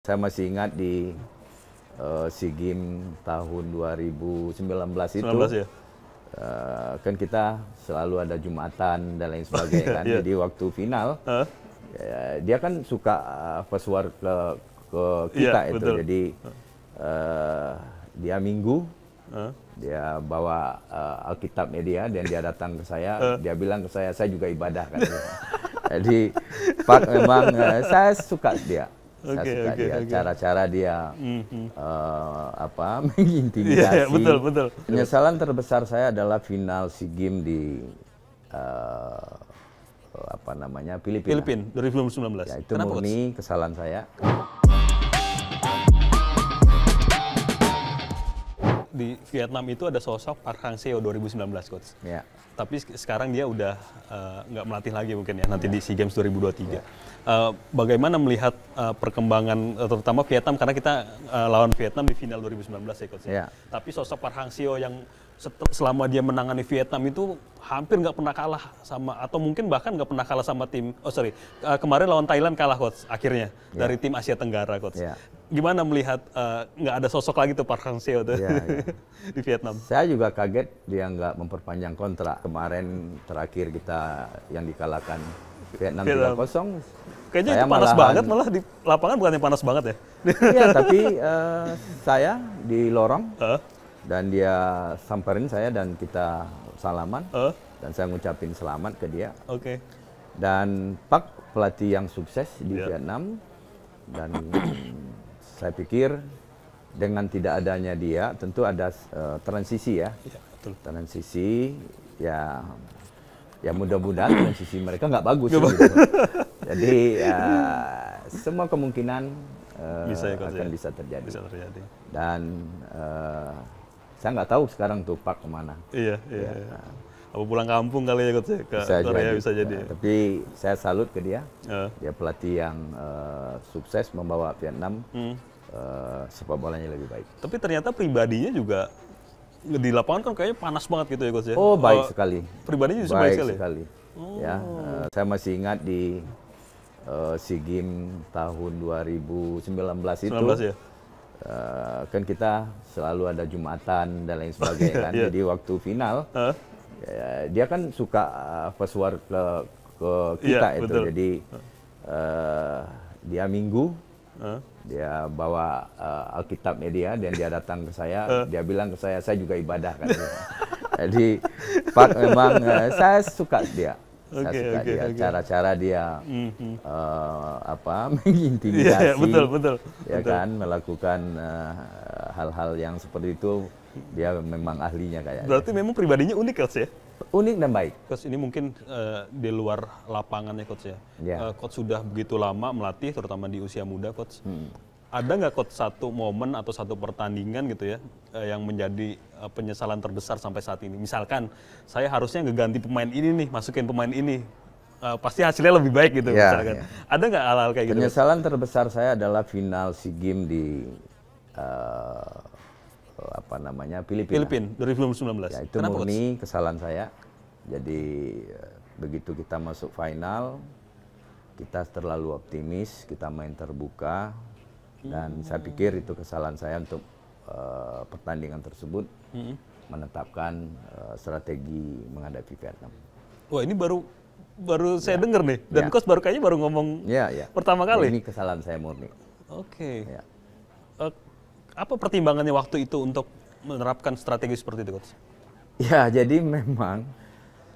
Saya masih ingat di uh, SEA Games tahun 2019 itu. 19 ya? Uh, kan kita selalu ada Jumatan dan lain sebagainya kan. yeah. Jadi waktu final, huh? uh, eh, dia kan suka uh, ke, ke iya, kita yeah, itu. Betul. Jadi uh, dia minggu, huh? dia bawa uh, Alkitabnya dia dan dia datang ke saya. Huh? Dia bilang ke saya, saya juga ibadah kan. Jadi Pak memang uh, saya suka dia okay, saya suka okay, dia cara cara-cara dia mm-hmm. uh, apa mengintimidasi. Yeah, betul betul. Penyesalan terbesar saya adalah final SEA Games di uh, apa namanya Filipina. Filipina 2019. Ya, itu Kenapa, murni kesalahan saya. Di Vietnam itu ada sosok Park Hang Seo 2019, coach. Yeah tapi sekarang dia udah eh, nggak uh, melatih lagi mungkin ya nanti yeah. di SEA Games 2023. Yeah. Uh, bagaimana melihat uh, perkembangan eh, terutama Vietnam karena kita uh, lawan Vietnam di final 2019 ya coach. Yeah. Iya. Tapi sosok Park Hang Seo yang selama dia menangani Vietnam itu hampir nggak pernah kalah sama atau mungkin bahkan nggak pernah kalah sama tim oh sorry eh, kemarin lawan Thailand kalah coach akhirnya yeah. dari tim Asia Tenggara coach yeah. gimana melihat eh, nggak uh, ada sosok lagi tuh Park Hang Seo tuh yeah, yeah. di Vietnam saya juga kaget dia nggak memperpanjang kontrak kemarin terakhir kita yang dikalahkan Vietnam tiga kosong kayaknya saya itu panas malahan, banget malah di lapangan bukannya panas banget ya iya tapi uh, saya di lorong uh? dan dia samperin saya dan kita salaman uh. dan saya ngucapin selamat ke dia. Oke. Okay. Dan Pak pelatih yang sukses di yeah. Vietnam dan saya pikir dengan tidak adanya dia tentu ada uh, transisi ya. Yeah, betul. Transisi ya ya mudah-mudahan transisi mereka nggak bagus. gitu. Jadi ya, semua kemungkinan uh, bisa ya, akan ya. bisa terjadi. Bisa terjadi. Dan uh, saya nggak tahu sekarang Tupak kemana. Iya, iya. Ya, nah. Apa pulang kampung kali ya, Coach? Ya? Ke bisa Korea jadi. bisa jadi. Nah, tapi saya salut ke dia. Uh. Dia pelatih yang uh, sukses membawa Vietnam hmm. uh, sepak bolanya lebih baik. Tapi ternyata pribadinya juga di lapangan kan kayaknya panas banget gitu ya, Coach ya? Oh, baik uh, sekali. Pribadinya juga baik, baik sekali. sekali. Oh. Ya, uh, saya masih ingat di uh, SEA Games tahun 2019 itu. 19 ya? Eh, kan kita selalu ada jumatan dan lain sebagainya iya. kan. yeah. Jadi waktu final huh? uh, ya, dia kan suka uh, eh, password ke, ke iya, kita yeah, itu. Betul. Jadi uh, dia minggu huh? dia bawa uh, Alkitabnya dia dan dia datang ke saya uh. dia bilang ke saya saya juga ibadah kan jadi Pak memang uh, saya suka dia okay, saya suka cara-cara dia mm-hmm. apa mengintimidasi yeah, yeah, betul betul ya kan melakukan eh, hal-hal yang seperti itu dia memang ahlinya kayak berarti memang pribadinya unik coach ya unik dan baik coach ini mungkin uh, di luar lapangannya coach ya yeah. Ya. uh, coach sudah begitu lama melatih terutama di usia muda coach hmm ada nggak kok satu momen atau satu pertandingan gitu ya eh, yang menjadi eh, penyesalan terbesar sampai saat ini? Misalkan saya harusnya ngeganti pemain ini nih, masukin pemain ini, eh, pasti hasilnya lebih baik gitu ya, misalkan. Ya. Ada nggak hal-hal kayak penyesalan gitu? Penyesalan terbesar saya adalah final SEA game di uh, apa namanya Filipina. Filipina 2019. Ya, itu Kenapa, murni coach? kesalahan saya. Jadi begitu kita masuk final kita terlalu optimis, kita main terbuka, dan saya hmm. pikir itu kesalahan saya untuk uh, pertandingan tersebut hmm. menetapkan uh, strategi menghadapi Vietnam. Wah ini baru baru saya ya. dengar nih dan ya. coach baru kayaknya baru ngomong ya, ya. pertama kali. Ini kesalahan saya murni. Oke. Okay. Ya. Uh, apa pertimbangannya waktu itu untuk menerapkan strategi seperti itu, coach? Ya jadi memang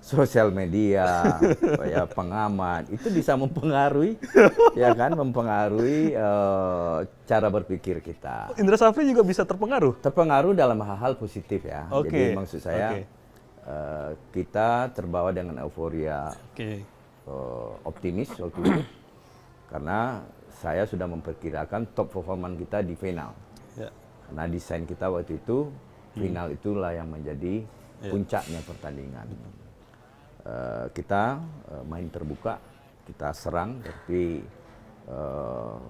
sosial media, ya pengamat itu bisa mempengaruhi, ya kan, mempengaruhi uh, cara berpikir kita. Indra Safri juga bisa terpengaruh. Terpengaruh dalam hal-hal positif ya. Okay. Jadi maksud saya okay. uh, eh, kita terbawa dengan euforia, okay. uh, eh, optimis waktu itu, karena saya sudah memperkirakan top performan kita di final. Yeah. Karena desain kita waktu itu hmm. final itulah yang menjadi yeah. puncaknya pertandingan. Eh, kita uh, main terbuka, kita serang, tapi uh,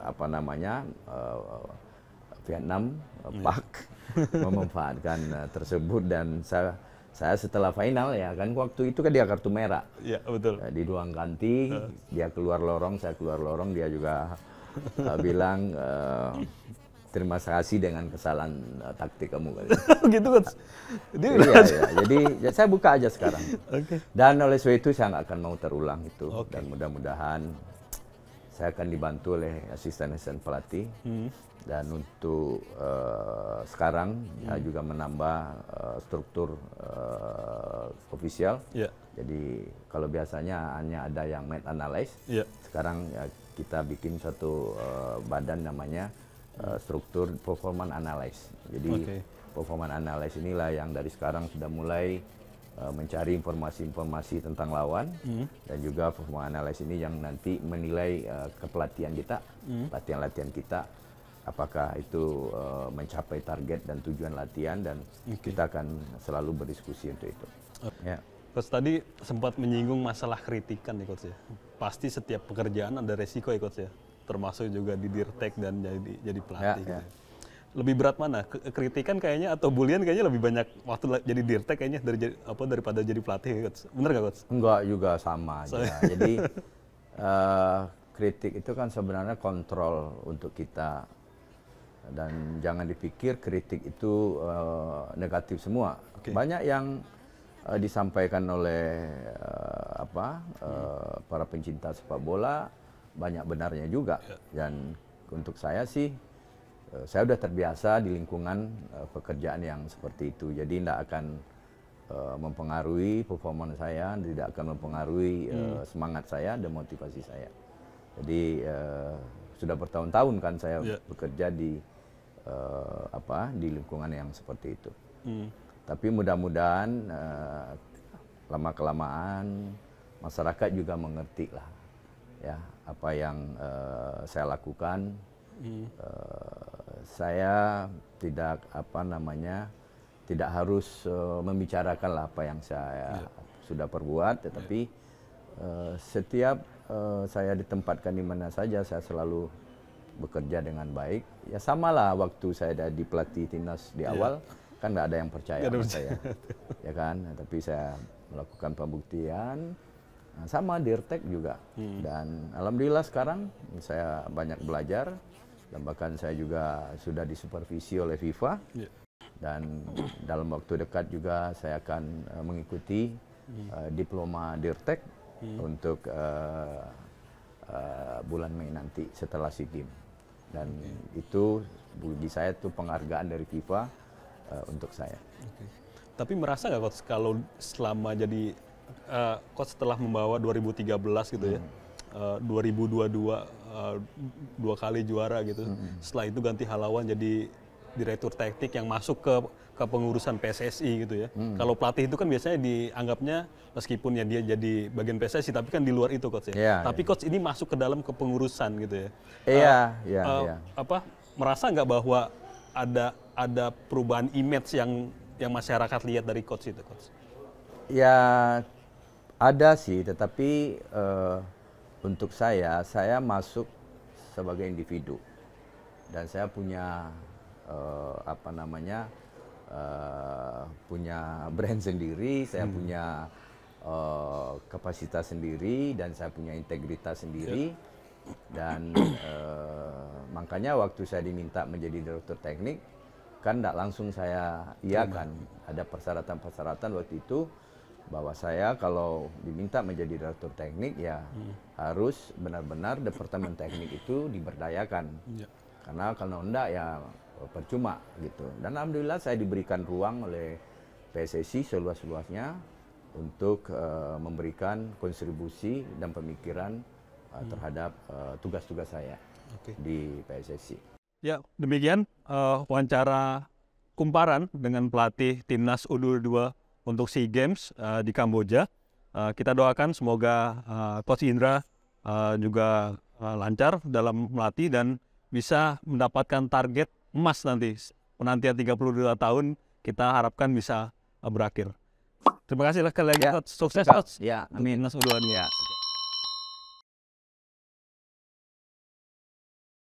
apa namanya uh, Vietnam uh, Pak memanfaatkan uh, tersebut dan saya saya setelah final ya kan waktu itu kan dia kartu merah. yeah, betul. Uh, di ruang ganti uh. dia keluar lorong, saya keluar lorong, dia juga uh, bilang. Uh, terima kasih dengan kesalahan uh, taktik kamu kali. Oh, gitu kan. iya, iya. Jadi ya, saya buka aja sekarang. okay. Dan oleh sebab itu saya nggak akan mau terulang itu okay. dan mudah-mudahan saya akan dibantu oleh asisten-asisten pelatih. Hmm. Dan untuk uh, sekarang hmm. saya juga menambah uh, struktur uh, Yeah. Jadi kalau biasanya hanya ada yang med analyze, iya. yeah. sekarang ya, kita bikin satu uh, badan namanya Eh, struktur performance analysis. Jadi okay. performance analysis inilah yang dari sekarang sudah mulai uh, mencari informasi-informasi tentang lawan mm. dan juga performance analysis ini yang nanti menilai uh, kepelatihan kita, hmm. latihan-latihan mm. kita apakah itu uh, mencapai target dan tujuan latihan dan okay. kita akan selalu berdiskusi untuk itu. Okay. Ya. Coach tadi sempat menyinggung masalah kritikan nih Coach ya. Pasti setiap pekerjaan ada resiko ya Coach ya termasuk juga di dirtek dan jadi jadi pelatih. Ya, ya. Gitu. Lebih berat mana? Kritikan kayaknya atau bulian kayaknya lebih banyak waktu jadi dirtek kayaknya dari apa daripada jadi pelatih, coach. Bener gak, coach? Enggak juga sama aja. So, jadi uh, kritik itu kan sebenarnya kontrol untuk kita dan jangan dipikir kritik itu uh, negatif semua. Okay. Banyak yang uh, disampaikan oleh uh, apa uh, para pencinta sepak bola banyak benarnya juga. Ya. Dan untuk saya sih, eh, saya sudah terbiasa di lingkungan eh, pekerjaan yang seperti itu. Jadi tidak akan eh, mempengaruhi performa saya, tidak akan mempengaruhi hmm. semangat saya dan motivasi saya. Jadi sudah bertahun-tahun kan saya yeah. bekerja di apa di lingkungan yang seperti itu. Hmm. Tapi mudah-mudahan lama kelamaan masyarakat juga mengerti lah ya apa yang uh, saya lakukan hmm. uh, saya tidak apa namanya tidak harus uh, membicarakan lah apa yang saya ya. sudah perbuat ya. tetapi ya. uh, setiap uh, saya ditempatkan di mana saja saya selalu bekerja dengan baik ya samalah waktu saya ada di pelatih timnas di ya. awal kan nggak ada yang percaya sama saya ya kan tapi saya melakukan pembuktian Nah, sama Dirtek juga. Hmm. Dan alhamdulillah sekarang saya banyak belajar dan bahkan saya juga sudah disupervisi oleh FIFA. Yeah. Dan dalam waktu dekat juga saya akan uh, mengikuti hmm. uh, diploma Dirtek hmm. untuk uh, uh, bulan Mei nanti setelah SEA Games. Dan okay. Hmm. itu bagi saya itu penghargaan dari FIFA uh, untuk saya. Okay. Tapi merasa nggak kalau selama jadi uh, kok setelah membawa 2013 gitu ya. Uh, 2022 uh, dua kali juara gitu. Hmm. Setelah itu ganti Halawan jadi direktur teknik yang masuk ke pengurusan PSSI gitu ya. Hmm. Kalau pelatih itu kan biasanya dianggapnya meskipun ya dia jadi bagian PSSI tapi kan di luar itu coach ya. Yeah, tapi yeah. coach ini masuk ke dalam kepengurusan gitu ya. Iya, eh, iya, eh, iya. Apa merasa nggak bahwa ada ada perubahan image yang yang masyarakat lihat dari coach itu coach? Ya ada sih, tetapi uh, untuk saya, saya masuk sebagai individu dan saya punya uh, apa namanya uh, punya brand sendiri, saya hmm. punya uh, kapasitas sendiri dan saya punya integritas sendiri. ya. dan uh, makanya waktu saya diminta menjadi direktur teknik kan tidak langsung saya iya. iakan ada persyaratan-persyaratan waktu itu bahwa saya kalau diminta menjadi direktur teknik ya hmm. harus benar-benar departemen teknik itu diberdayakan ya. karena kalau enggak ya percuma gitu dan alhamdulillah saya diberikan ruang oleh PSSI seluas-luasnya untuk uh, memberikan kontribusi dan pemikiran uh, hmm. terhadap eh, tugas-tugas uh, saya okay. di PSSI. Ya demikian uh, wawancara kumparan dengan pelatih timnas U22 untuk SEA Games uh, di Kamboja. Uh, kita doakan semoga uh, Indra uh, juga uh, lancar dalam melatih dan bisa mendapatkan target emas nanti. Penantian 32 tahun kita harapkan bisa uh, berakhir. Terima kasih lah kalian. ya. sukses coach. Ya, amin. ya.